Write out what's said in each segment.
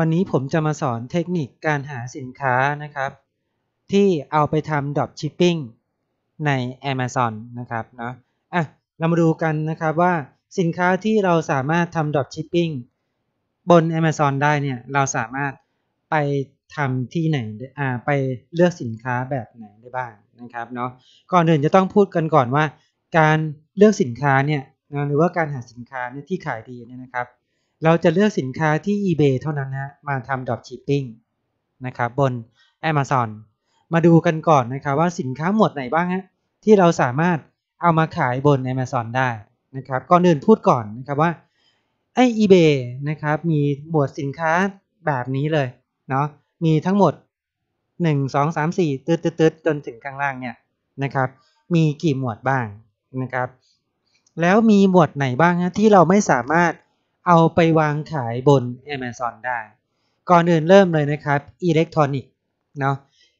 วันนี้ผมจะมาสอนเทคนิคการหาสินค้านะครับ ที่เอาไปทำ dropshipping ใน Amazon นะครับเนาะอ่ะเรามาดูกันนะครับว่าสินค้าที่เราสามารถทำ dropshipping บน Amazon ได้เนี่ยเราสามารถไปทำที่ไหนอ่าไปเลือกสินค้าแบบไหนได้บ้างนะครับเนาะก่อนอื่นจะต้องพูดกันก่อนว่า การเลือกสินค้าเนี่ยหรือว่าการหาสินค้าเนี่ยที่ขายดีเนี่ยนะครับเราจะเลือกสินค้าที่ eBay เท่านั้นนะมาทำ dropshipping นะครับบน Amazon มาดูกันก่อนนะครับว่าสินค้าหมวดไหนบ้างฮะที่เราสามารถเอามาขายบน Amazon ได้นะครับก่อนอื่นพูดก่อนนะครับว่า ไอ eBay นะครับมีหมวดสินค้าแบบนี้เลยเนาะมีทั้งหมด 1 2 3 4ตืดตืดจนถึงข้างล่างเนี่ยนะครับมีกี่หมวดบ้างนะครับแล้วมีหมวดไหนบ้างะที่เราไม่สามารถเอาไปวางขายบน Amazon ได้ ก่อนอื่นเริ่มเลยนะครับอิเล็กทรอนิกส์เนาะ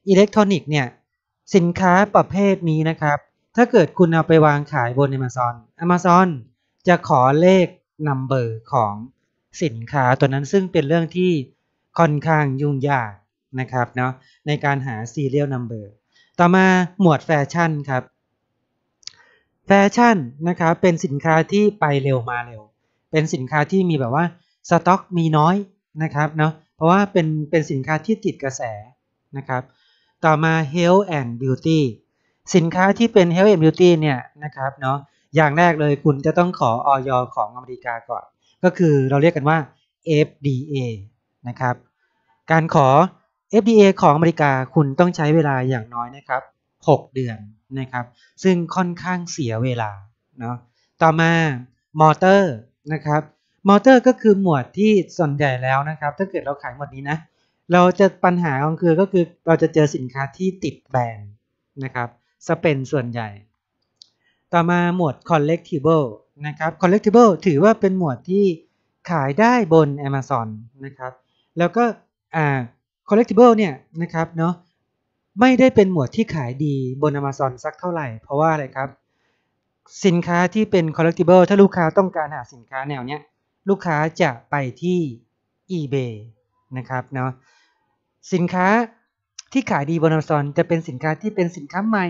อิเล็กทรอนิกส์เนี่ย สินค้าประเภทนี้นะครับ ถ้าเกิดคุณเอาไปวางขายบน Amazon Amazon จะขอเลขนัมเบอร์ของสินค้าตัวนั้นซึ่งเป็นเรื่องที่ค่อนข้างยุ่งยากนะครับเนาะในการหา serial number ต่อมาหมวดแฟชั่นครับ แฟชั่นนะครับเป็นสินค้าที่ไปเร็วมาเร็วเป็นสินค้าที่มีแบบว่าสต็อกมีน้อยนะครับเนาะเพราะว่าเป็นเป็นสินค้าที่ติดกระแสนะครับต่อมา health and beauty สินค้าที่เป็น health and beauty เนี่ยนะครับเนาะอย่างแรกเลยคุณจะต้องขอออยของอเมริกาก่อนก็คือเราเรียกกันว่า FDA นะครับการขอ FDA ของอเมริกาคุณต้องใช้เวลาอย่างน้อยนะครับ 6 เดือนนะครับซึ่งค่อนข้างเสียเวลาเนาะต่อมามอเตอร์นะครับมอเตอร์ก็คือหมวดที่ส่วนใหญ่แล้วนะครับ ถ้าเกิดเราขายหมวดนี้นะเราจะปัญหาของคือก็คือเราจะเจอสินค้าที่ติดแบรนด์นะครับสเปนส่วนใหญ่ ต่อมาหมวด collectible นะครับ collectible ถือว่าเป็นหมวดที่ขายได้บน Amazon นะครับแล้วก็อ่า collectible เนี่ยนะครับเนาะไม่ได้เป็นหมวดที่ขายดีบน Amazon สักเท่าไหร่เพราะว่าอะไรครับสินค้าที่เป็น collectible ถ้าลูกค้าต้องการหาสินค้าแนวเนี้ย ลูกค้าจะไปที่ eBay นะครับเนาะ สินค้าที่ขายดีบน Amazon จะเป็นสินค้าที่เป็นสินค้าใหม่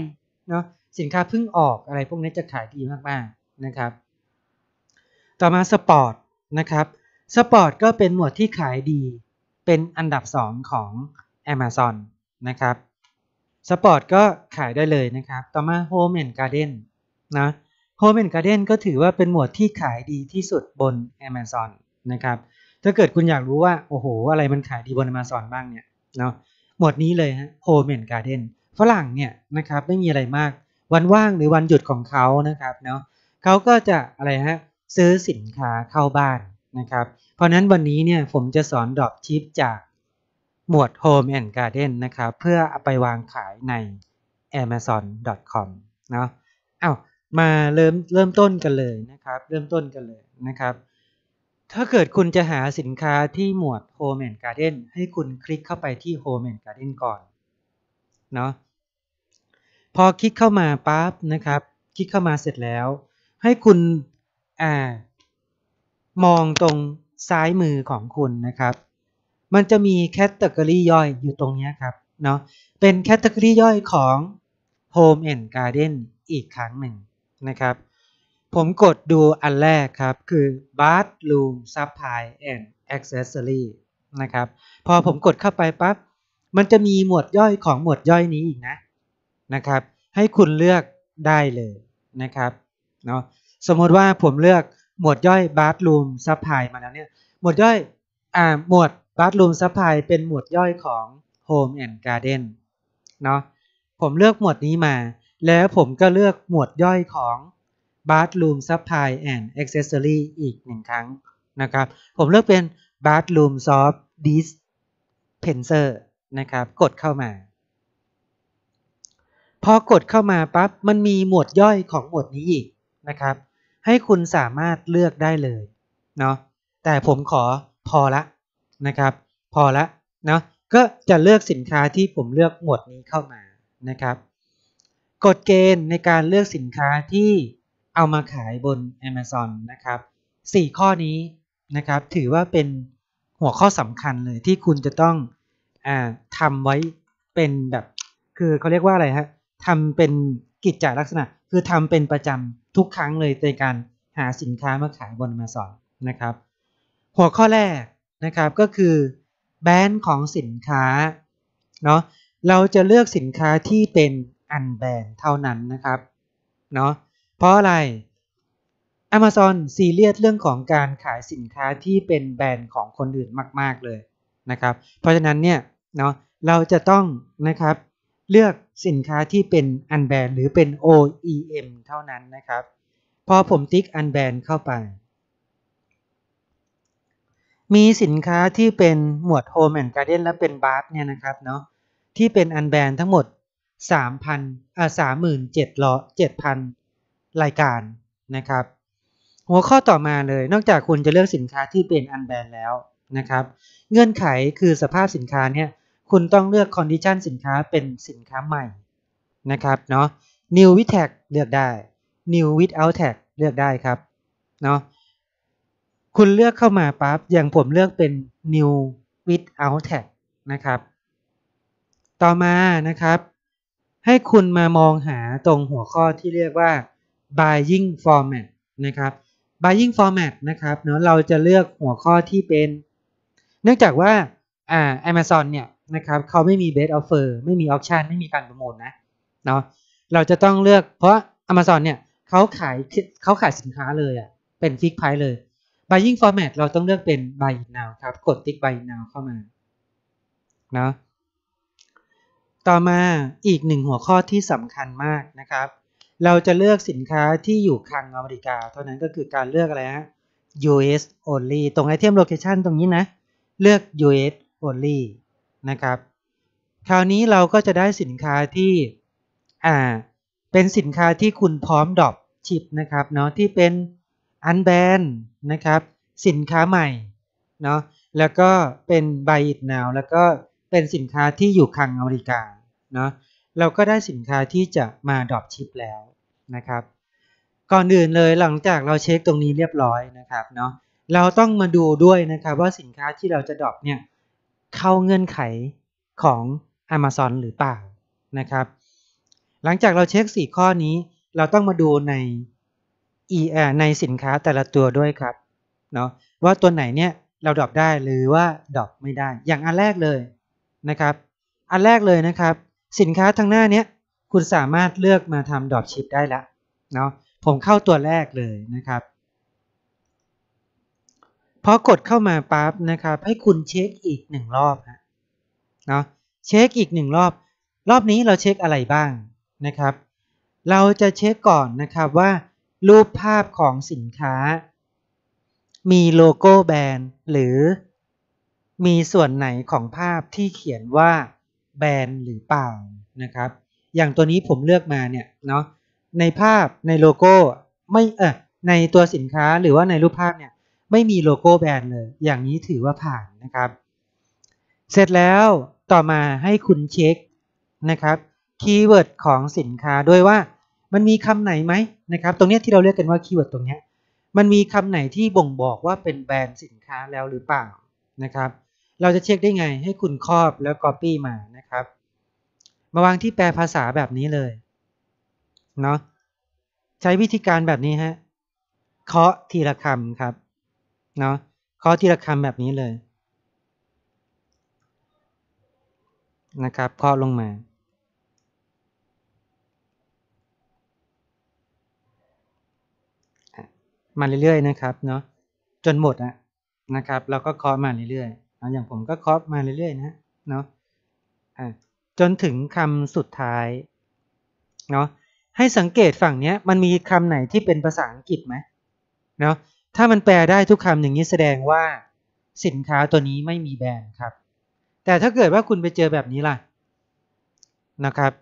เนาะ สินค้าเพิ่งออกอะไรพวกนี้จะขายดีมากๆนะครับ ต่อมาสปอร์ตนะครับสปอร์ตก็เป็นหมวดที่ขายดี เป็นอันดับ 2 ของ Amazon นะครับสปอร์ตก็ขายได้เลยนะครับ ต่อมา Home and Garden นะ Home and Garden ก็ถือว่าเป็นหมวดที่ขายดีที่สุดบน Amazon นะครับถ้าเกิดคุณอยากรู้ว่า โอ้โห อะไรมันขายดีบน Amazon บ้างเนี่ยเนาะหมวดนี้เลยฮะ Home and Garden ฝรั่งเนี่ยนะครับไม่มีอะไรมากวันว่างหรือวันหยุดของเขานะครับเนาะเขาก็จะอะไรฮะซื้อสินค้าเข้าบ้านนะครับเพราะนั้นวันนี้เนี่ยผมจะสอนดรอปชิปจากหมวด Home and Garden นะครับเพื่อเอาไปวางขายใน amazon.com เนาะอา้าวมาเริ่มเริ่มต้นกันเลยนะครับเริ่มต้นกันเลยนะครับ ถ้าเกิดคุณจะหาสินค้าที่หมวด Home and Garden ให้คุณคลิกเข้าไปที่ Home and Garden ก่อนเนาะพอคลิกเข้ามาปั๊บนะครับ คลิกเข้ามาเสร็จแล้ว ให้คุณอ่ามองตรงซ้ายมือของคุณนะครับ มันจะมีแคตตากรีย่อยอยู่ตรงนี้ครับเนาะเป็นแคตตากรีย่อยของ Home and Garden อีกครั้งหนึ่งนะครับผมกดดูอันแรกครับคือ Bathroom Supply and Accessory นะครับพอผมกดเข้าไปปั๊บมันจะมีหมวดย่อยของหมวดย่อยนี้อีกนะนะครับให้คุณเลือกได้เลยนะครับเนาะสมมติว่าผมเลือกหมวดย่อย Bathroom Supply มาแล้วเนี่ยหมวดย่อยอ่าหมวด Bathroom Supply เป็นหมวดย่อยของ Home and Garden เนาะผมเลือกหมวดนี้มาแล้วผมก็เลือกหมวดย่อยของ Bathroom Supply and Accessory อีกหนึ่งครั้งนะครับผมเลือกเป็น Bathroom Soft Dispenser นะครับ กดเข้ามา พอกดเข้ามาปั๊บมันมีหมวดย่อยของหมวดนี้อีกนะครับ ให้คุณสามารถเลือกได้เลยเนาะแต่ผมขอพอละนะครับ พอละเนาะก็จะเลือกสินค้าที่ผมเลือกหมวดนี้เข้ามานะครับกฎเกณฑ์ในการเลือกสินค้าที่เอามาขายบน Amazon นะครับ4 ข้อนี้นะครับถือว่าเป็นหัวข้อสำคัญเลยที่คุณจะต้องอทำไว้เป็นแบบ คือเขาเรียกว่าอะไรฮะทำเป็นกิจจาลักษณะ คือทำเป็นประจำทุกครั้งเลยในการหาสินค้ามาขายบน Amazon นะครับ หัวข้อแรกนะครับก็คือแบรนด์ของสินค้าเนาะเราจะเลือกสินค้าที่เป็นอันแบนเท่านั้นนะครับเนาะเพราะอะไร Amazon ซีเรียสเรื่องของการขายสินค้าที่เป็นแบรนด์ของคนอื่นมากๆเลยนะครับเพราะฉะนั้นเนี่ยเนาะเราจะต้องนะครับเลือกสินค้าที่เป็นอันแบรนด์หรือเป็น OEM เท่านั้นนะครับ พอผมติ๊กอันแบรนด์เข้าไป มีสินค้าที่เป็นหมวด Home and Garden และเป็นบาร์เนี่ยนะครับเนาะที่เป็นอันแบรนด์ทั้งหมดสามพันอ่าสามหมื่นเจ็ดร้อเจ็ดพันรายการนะครับ หัวข้อต่อมาเลยนอกจากคุณจะเลือกสินค้าที่เป็นอันแบนแล้วนะครับ เงื่อนไขคือสภาพสินค้าเนี่ย คุณต้องเลือกคอนดิชันสินค้าเป็นสินค้าใหม่นะครับเนาะ new with tag เลือกได้ new without tag เลือกได้ครับเนาะคุณเลือกเข้ามาปั๊บอย่างผมเลือกเป็น new without tag นะครับ ต่อมานะครับให้คุณมามองหาตรงหัวข้อที่เรียกว่า buying format นะครับ buying format นะครับ เนาะเราจะเลือกหัวข้อที่เป็น เนื่องจากว่า อ่า Amazon เนี่ยนะครับ เขาไม่มี best offer ไม่มี auction ไม่มีการประมูลนะ เนาะเราจะต้องเลือก เพราะ Amazon เนี่ย เขาขาย เขาขายสินค้าเลยอะ่ะ เป็น Fixed Price เลย buying format เราต้องเลือกเป็น buy now ครับ กดติ๊ก buy now เข้ามา เนาะต่อมาอีกหนึ่งหัวข้อที่สำคัญมากนะครับ เราจะเลือกสินค้าที่อยู่คลังอเมริกา เท่านั้นก็คือการเลือกอะไรฮะ US only ตรงไอเทมโลเคชันตรงนี้นะ เลือก US only นะครับ คราวนี้เราก็จะได้สินค้าที่ อ่า เป็นสินค้าที่คุณพร้อมดรอปชิปนะครับ เนาะที่เป็นอันแบนนะครับ สินค้าใหม่ เนาะแล้วก็เป็น b บอิดนาวแล้วก็เป็นสินค้าที่อยู่คลังอเมริกาเนาะเราก็ได้สินค้าที่จะมาดรอปชิปแล้วนะครับก่อนอื่นเลยหลังจากเราเช็คตรงนี้เรียบร้อยนะครับเนาะเราต้องมาดูด้วยนะครับว่าสินค้าที่เราจะดรอปเนี่ยเข้าเงื่อนไขของ Amazon หรือเปล่านะครับหลังจากเราเช็ค4ข้อนี้ เราต้องมาดูใน e ในสินค้าแต่ละตัวด้วยครับเนาะว่าตัวไหนเนี่ยเราดรอปได้หรือว่าดรอปไม่ได้ อย่างอันแรกเลยนะครับ อันแรกเลยนะครับสินค้าทางหน้านี้คุณสามารถเลือกมาทำดรอปชิปได้ละเนาะผมเข้าตัวแรกเลยนะครับพอกดเข้ามาปั๊บนะครับให้คุณเช็คอีกหนึ่งรอบเนาะเช็คอีกหนึ่งรอบรอบนี้เราเช็คอะไรบ้างนะครับ เราจะเช็คก่อนนะครับว่า รูปภาพของสินค้า มีโลโก้แบรนด์ หรือ มีส่วนไหนของภาพที่เขียนว่าแบนหรือเปล่านะครับ อย่างตัวนี้ผมเลือกมาเนี่ยเนาะในภาพในโลโก้ไม่เออในตัวสินค้าหรือว่าในรูปภาพเนี่ย ไม่มีโลโก้แบรนด์เลยอย่างนี้ถือว่าผ่านนะครับ เสร็จแล้วต่อมาให้คุณเช็คนะครับคีย์เวิร์ดของสินค้าด้วยว่ามันมีคำไหนไหมนะครับตรงนี้ที่เราเรียกกันว่าคีย์เวิร์ดตรงนี้มันมีคำไหนที่บ่งบอกว่าเป็นแบรนด์สินค้าแล้วหรือเปล่านะครับเราจะเช็คได้ไงให้คุณครอบแล้วกปปี้มานะครับ มาวางที่แปลภาษาแบบนี้เลยเนาะใช้วิธีการแบบนี้ฮะเคาะทีละคำครับเนาะเคาะทีละคำแบบนี้เลยนะครับเคาะลงมามาเรื่อยๆนะครับ เนาะจนหมดอะนะครับเราก็เคาะมาเรื่อยๆอย่างผมก็ครอบมาเรื่อยๆนะเนาะจนถึงคำสุดท้ายเนาะให้สังเกตฝั่งนี้มันมีคำไหนที่เป็นภาษาอังกฤษไหมเนาะถ้ามันแปลได้ทุกคำอย่างนี้แสดงว่า สินค้าตัวนี้ไม่มีแบรนด์ครับ แต่ถ้าเกิดว่าคุณไปเจอแบบนี้ล่ะนะครับ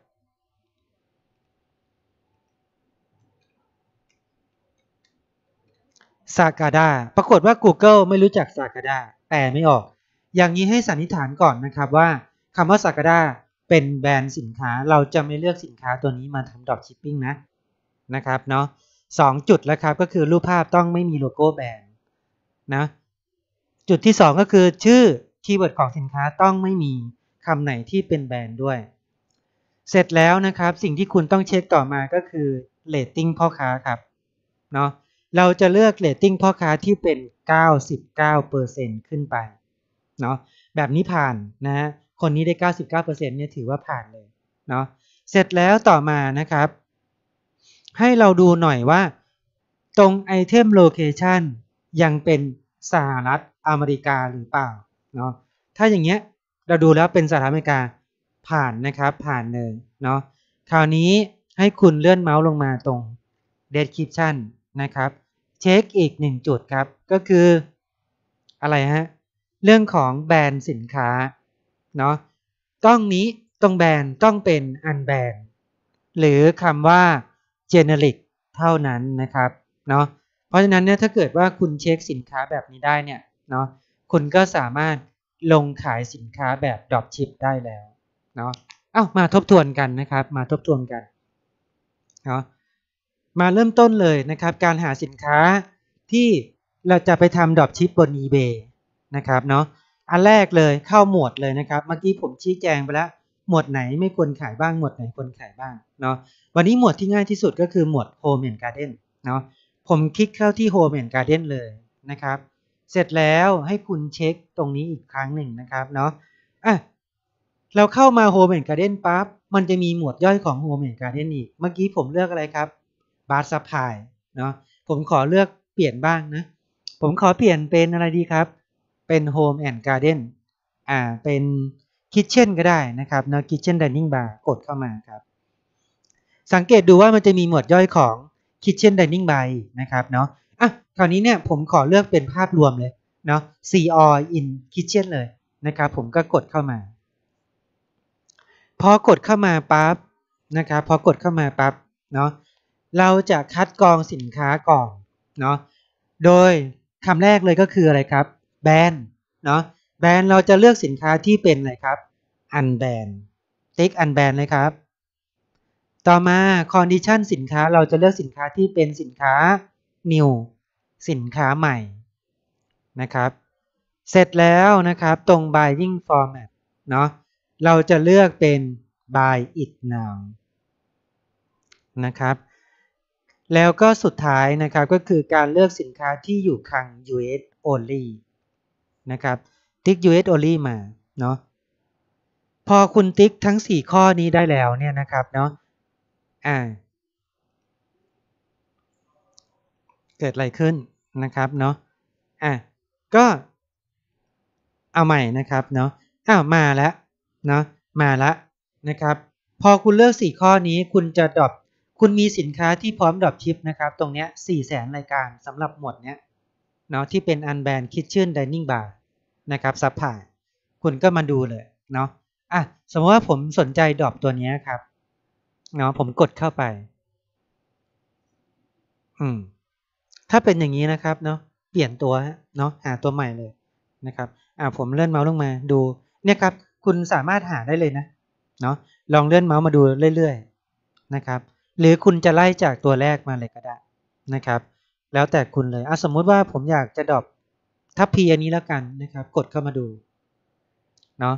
ซากาดาปรากฏว่า Google ไม่รู้จักซากาดาแปลไม่ออกอย่างนี้ให้สันนิษฐานก่อนนะครับว่าคำว่าสากดาเป็นแบรนด์สินค้าเราจะไม่เลือกสินค้าตัวนี้มาทำดรอปชิปปิ้งนะนะครับเนาะสองจุดแล้วครับก็คือรูปภาพต้องไม่มีโลโก้แบรนด์นะจุดที่ 2 ก็คือชื่อคีย์เวิร์ดของสินค้าต้องไม่มีคำไหนที่เป็นแบรนด์ด้วย เสร็จแล้วนะครับสิ่งที่คุณต้องเช็คต่อมาก็คือเลตติ้งพ่อค้าครับเนาะเราจะเลือกเลตติ้งพ่อค้าที่เป็น 99%ขึ้นไปเนาะแบบนี้ผ่านนะฮะคนนี้ได้ 99%เเปอร์ซ็นเนี่ยถือว่าผ่านเลยเนาะเสร็จแล้วต่อมานะครับ ให้เราดูหน่อยว่าตรงไอเทมโลเคชันยังเป็นสหรัฐอเมริกาหรือเปล่าเนาะถ้าอย่างเงี้ยเราดูแล้วเป็นสหรัฐอเมริกาผ่านนะครับผ่านเลยเนาะคราวนี้ให้คุณเลื่อนเมาส์ลงมาตรง description นะครับเช็คอีกหนึ่งจุดครับก็คืออะไรฮะเรื่องของแบรนด์สินค้าเนาะต้องนี้ต้องแบรนด์ต้องเป็นอันแบรนด์หรือคำว่า generic เท่านั้นนะครับเนาะเพราะฉะนั้นเนี่ยถ้าเกิดว่าคุณเช็คสินค้าแบบนี้ได้เนี่ยเนาะคุณก็สามารถลงขายสินค้าแบบ dropship ได้แล้วเนาะเอ้ามาทบทวนกันนะครับมาทบทวนกันเนาะมาเริ่มต้นเลยนะครับ การหาสินค้าที่เราจะไปทำดรอปชิปบน eBay นะครับเนาะอันแรกเลยเข้าหมวดเลยนะครับ เมื่อกี้ผมชี้แจงไปแล้วหมวดไหนไม่ควรขายบ้าง หมวดไหนควรขายบ้างเนาะวันนี้หมวดที่ง่ายที่สุดก็คือหมวด Home and Garden เนาะผมคลิกเข้าที่ Home and Garden เลยนะครับ เสร็จแล้วให้คุณเช็คตรงนี้อีกครั้งหนึ่งนะครับเนาะอ่ะเราเข้ามา Home and Garden ปั๊บ มันจะมีหมวดย่อยของ Home and Garden อีก เมื่อกี้ผมเลือกอะไรครับ Bar Supply เนาะผมขอเลือกเปลี่ยนบ้างนะ ผมขอเปลี่ยนเป็นอะไรดีครับเป็นโฮมแอนด์การ์เด้นอ่า เป็นคิทเช่นก็ได้นะครับ เนาะคิทเช่นดินนิ่งบาร์กดเข้ามาครับ สังเกตดูว่ามันจะมีหมวดย่อยของคิทเช่นดินนิ่งบาร์นะครับ เนาะ อ่ะ คราวนี้เนี่ยผมขอเลือกเป็นภาพรวมเลย เนาะ see all in kitchen เลยนะครับ ผมก็กดเข้ามา พอกดเข้ามาปั๊บนะครับ พอกดเข้ามาปั๊บ เนาะ เราจะคัดกรองสินค้าก่อนเนาะ โดยคำแรกเลยก็คืออะไรครับแบรนด์เนาะแบรนด์เราจะเลือกสินค้าที่เป็นอะไรครับอันแบนติ๊กอันแบนเลยครับต่อมาคอนดิชันสินค้าเราจะเลือกสินค้าที่เป็นสินค้า new สินค้าใหม่นะครับเสร็จแล้วนะครับตรง buying format เนาะเราจะเลือกเป็น buy it now นะครับแล้วก็สุดท้ายนะครับก็คือการเลือกสินค้าที่อยู่คลัง US only นะครับ ติ๊ก US only มา เนาะพอคุณติ๊กทั้ง 4 ข้อนี้ได้แล้วเนี่ยนะครับ เนาะอ่า เกิดอะไรขึ้นนะครับ เนาะอ่ะก็ เอาใหม่นะครับ เนาะอ้าว มาแล้ว เนาะมาละนะครับ พอคุณเลือก 4 ข้อนี้ คุณจะดรอป คุณมีสินค้าที่พร้อมดรอปชิปนะครับ ตรงเนี้ยสี่แสนรายการสำหรับหมวดเนี้ยนาะที่เป็นอันแบ n e d kitchen น i n i บาร์นะครับ ซับพ่า คุณก็มาดูเลย เนาะอ่ะสมมติว่าผมสนใจดรอปตัวนี้ครับเนาะผมกดเข้าไปอืมถ้าเป็นอย่างนี้นะครับ เนาะเปลี่ยนตัวเนาะหาตัวใหม่เลยนะครับ อ่าผมเลื่อนเมาส์ลงมาดู เนี่ยครับ คุณสามารถหาได้เลยนะเนาะลองเลื่อนเมาส์มาดูเรื่อยๆนะครับ หรือคุณจะไล่จากตัวแรกมาเลยก็ได้นะครับแล้วแต่คุณเลย อ่ะสมมุติว่าผมอยากจะดรอปทับพีอันนี้แล้วกันนะครับ กดเข้ามาดู เนาะ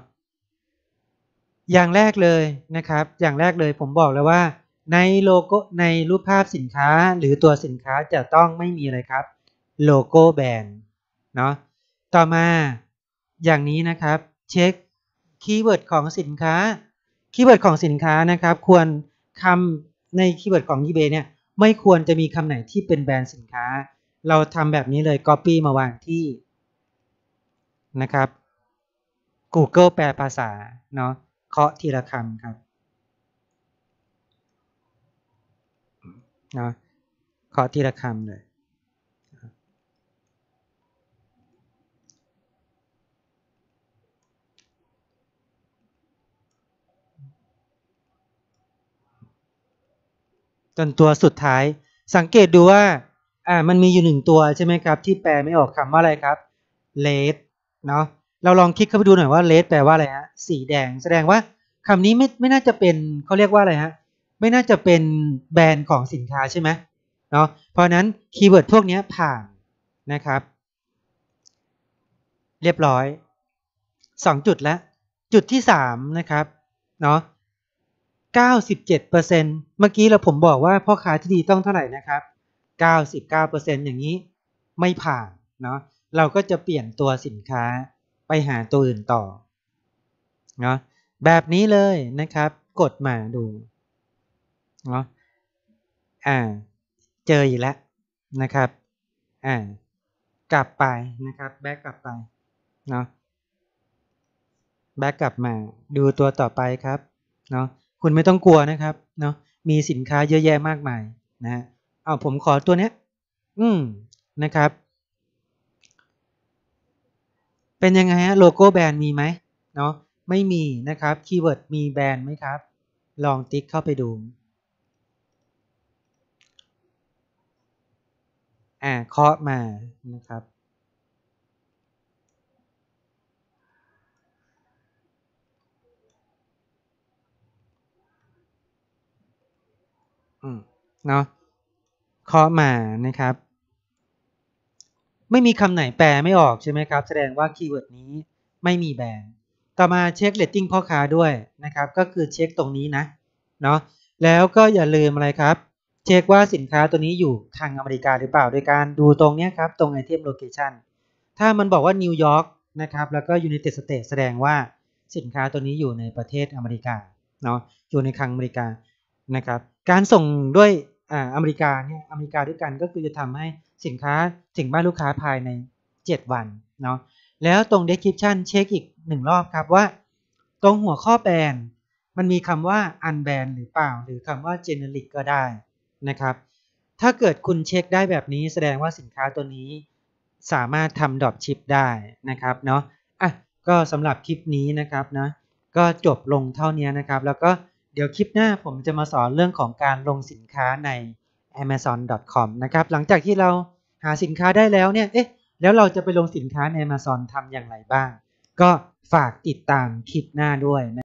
อย่างแรกเลยนะครับ อย่างแรกเลยผมบอกแล้วว่า ในโลโก้ในรูปภาพสินค้าหรือตัวสินค้าจะต้องไม่มีอะไรครับ โลโก้แบรนด์ เนาะต่อมาอย่างนี้นะครับ เช็คคีย์เวิร์ดของสินค้า คีย์เวิร์ดของสินค้านะครับ ควรคำในคีย์เวิร์ดของ eBay เนี่ยไม่ควรจะมีคำไหนที่เป็นแบรนด์สินค้า เราทำแบบนี้เลย Copy มาวางที่นะครับ Google แปลภาษา เนาะเคาะทีละคำครับเนาะเคาะทีละคำเลยจนตัวสุดท้ายสังเกตดูว่าอ่ามันมีอยู่หนึ่งตัวใช่ไหมครับที่แปลไม่ออกคำว่าอะไรครับเลดเนาะเราลองคิดเข้าไปดูหน่อยว่าเลดแปลว่าอะไรฮะสีแดงแสดงว่าคำนี้ไม่ไม่น่าจะเป็นเขาเรียกว่าอะไรฮะไม่น่าจะเป็นแบรนด์ของสินค้าใช่ไหมเนาะเพราะนั้นคีย์เวิร์ดพวกนี้ผ่านนะครับ เรียบร้อย2จุดแล้วจุดที่ 3 นะครับเนาะ97%เมื่อกี้เราผมบอกว่าพ่อค้าที่ดีต้องเท่าไหร่นะครับ 99%อย่างนี้ไม่ผ่านเนาะเราก็จะเปลี่ยนตัวสินค้าไปหาตัวอื่นต่อเนาะแบบนี้เลยนะครับกดมาดูเนาะอ่า เจออีกแล้วนะครับอ่ากลับไปนะครับแบ็กกลับไปเนาะแบ็กกลับมาดูตัวต่อไปครับเนาะคุณไม่ต้องกลัวนะครับ เนาะมีสินค้าเยอะแยะมากมายนะเอาผมขอตัวเนี้ยอืมนะครับ เป็นยังไงฮะโลโก้แบรนด์มีไหมเนาะไม่มีนะครับคีย์เวิร์ดมีแบรนด์ไหมครับ ลองติ๊กเข้าไปดู อ่าเคาะมานะครับเนาะเคาะมานะครับ ไม่มีคำไหนแปลไม่ออกใช่ไหมครับ แสดงว่าคีย์เวิร์ดนี้ไม่มีแบรนด์ต่อมาเช็คเลตติ้งพ่อค้าด้วยนะครับ ก็คือเช็คตรงนี้นะ เนาะ แล้วก็อย่าลืมอะไรครับ เช็คว่าสินค้าตัวนี้อยู่ทางอเมริกาหรือเปล่า โดยการดูตรงนี้ครับ ตรงไอเทมโลเคชันถ้ามันบอกว่านิวยอร์กนะครับ แล้วก็ยูไนเต็ดสเตท แสดงว่าสินค้าตัวนี้อยู่ในประเทศอเมริกา เนาะ อยู่ในคังอเมริกานะครับการส่งด้วยอเมริกาเนี่ยอเมริกาด้วยกันก็คือจะทำให้สินค้าถึงบ้านลูกค้าภายใน 7 วันเนาะแล้วตรง description เช็คอีก1 รอบครับว่า ตรงหัวข้อแบรนด์มันมีคำว่า unban หรือเปล่า หรือคำว่า generic ก็ได้นะครับ ถ้าเกิดคุณเช็คได้แบบนี้แสดงว่าสินค้าตัวนี้ สามารถทำดรอปชิปได้นะครับเนาะอ่ะก็สำหรับคลิปนี้นะครับนะก็จบลงเท่านี้นะครับ แล้วก็เดี๋ยวคลิปหน้าผมจะมาสอนเรื่องของการลงสินค้าใน amazon.com นะครับ หลังจากที่เราหาสินค้าได้แล้วเนี่ย เอ๊ะ แล้วเราจะไปลงสินค้าใน amazon ทำอย่างไรบ้าง ก็ฝากติดตามคลิปหน้าด้วยนะ